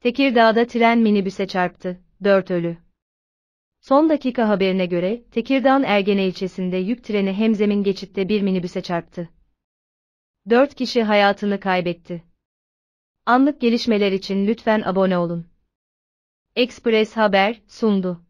Tekirdağ'da tren minibüse çarptı, 4 ölü. Son dakika haberine göre, Tekirdağ'ın Ergene ilçesinde yük treni hem zemin geçitte bir minibüse çarptı. 4 kişi hayatını kaybetti. Anlık gelişmeler için lütfen abone olun. Express Haber sundu.